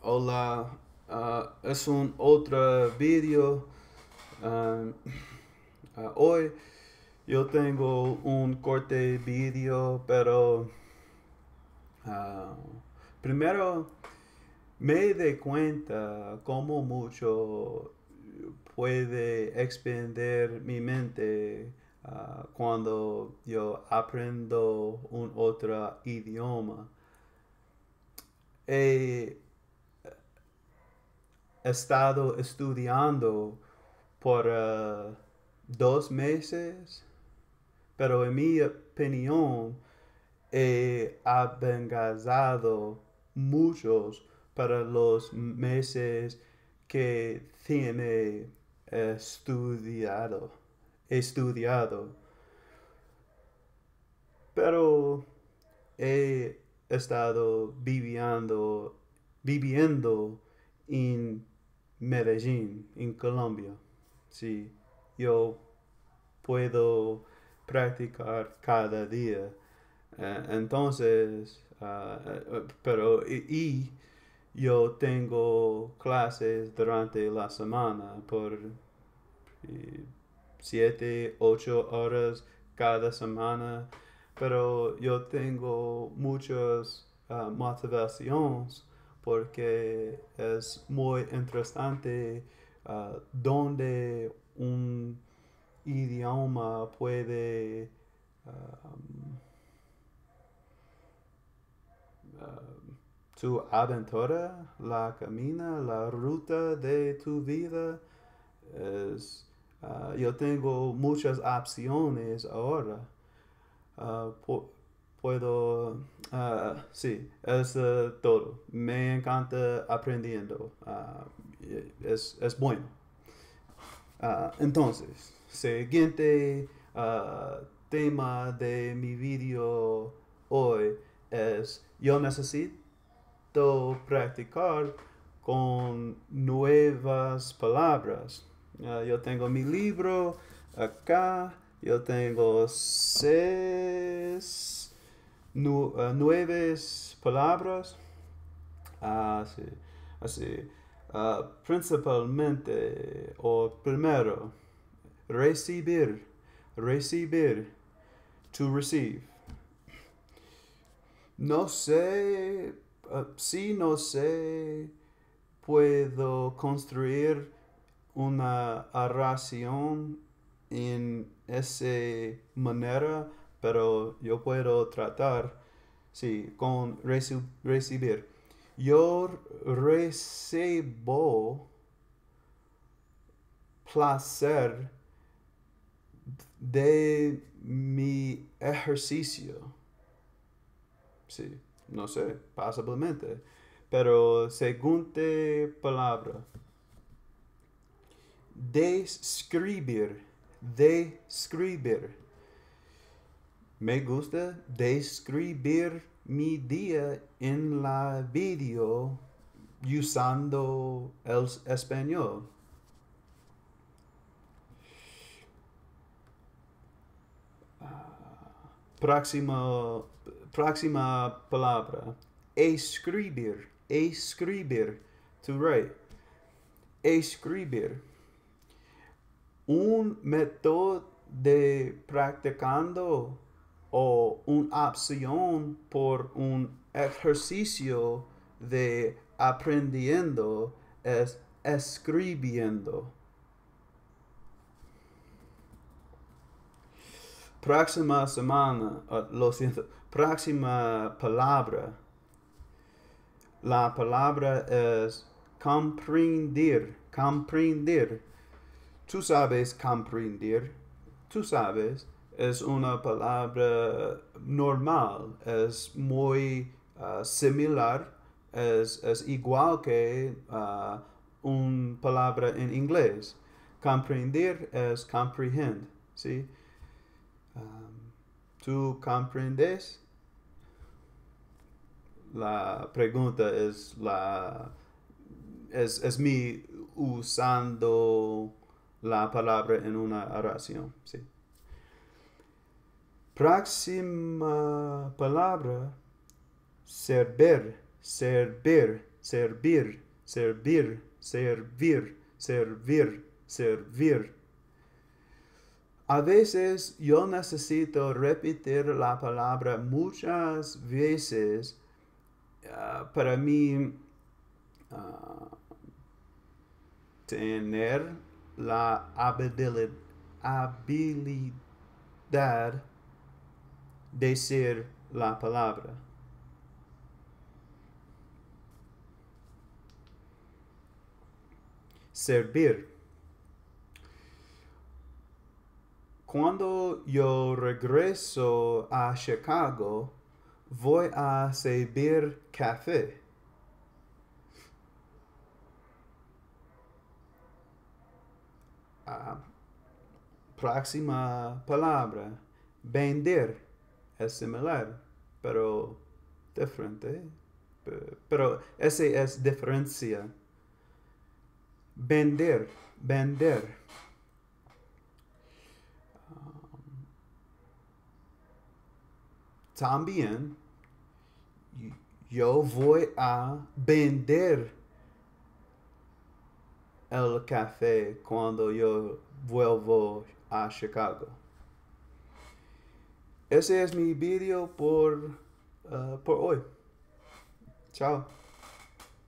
Hola, ah, es un otro vídeo. Ah, ah, hoy yo tengo un corte vídeo, pero primero me di cuenta cómo mucho puede expandir mi mente cuando yo aprendo un otro idioma. Eh, estado estudiando por eh, dos meses, pero en mi opinión he abengazado muchos para los meses que tiene estudiado. estudiado. Pero he estado viviendo, viviendo en Medellín, en Colombia. Sí, yo puedo practicar cada día. Eh, entonces, ah, eh, eh, pero y, yo tengo clases durante la semana por siete ocho horas cada semana, pero yo tengo muchas ah, motivaciones porque es muy interesante ah, donde un idioma puede tu ah, ah, aventura, la camina, la ruta de tu vida. Es, yo tengo muchas opciones ahora puedo... Ah, sí, es eh, todo. Me encanta aprendiendo. Ah, es, es, bueno. Ah, entonces, siguiente tema de mi video hoy es yo necesito practicar con nuevas palabras. yo tengo mi libro acá. Yo tengo seis eh, ¿nueves palabras, así, eh, principalmente o primero, recibir, recibir, to receive. No sé, eh, si no sé, puedo construir una oración en esa manera pero yo puedo tratar, sí, con recibir. Yo recibo placer de mi ejercicio. Sí, no sé, posiblemente. Pero segunda palabra. Describir. Describir me gusta describir mi día en la video usando el español. Próxima, próxima palabra. Escribir. Escribir. To write. Escribir. Un método de practicando o una opción por un ejercicio de aprendiendo es escribiendo. Próxima semana, ah, lo siento, próxima palabra. La palabra es comprender, comprender. Tú sabes comprender, tú sabes es una palabra normal, es muy ah, similar, es, igual que ah, una palabra en inglés. Comprender es comprehend, ¿sí? ¿Tú comprendes? La pregunta es la... Es, es mi usando la palabra en una oración, ¿sí? Próxima palabra, servir, servir, servir, servir, servir, servir, servir. A veces yo necesito repetir la palabra muchas veces ah, para mí ah, tener la habilidad decir la palabra. Servir. Quando eu regresso a Chicago, vou a servir café. A ah, próxima palavra: vender. É similar, pero diferente. Pero é a diferencia. Vender, vender. Também, eu vou a vender o café quando eu vuelvo a Chicago. Ese es mi video por, ah, por hoy. Chao.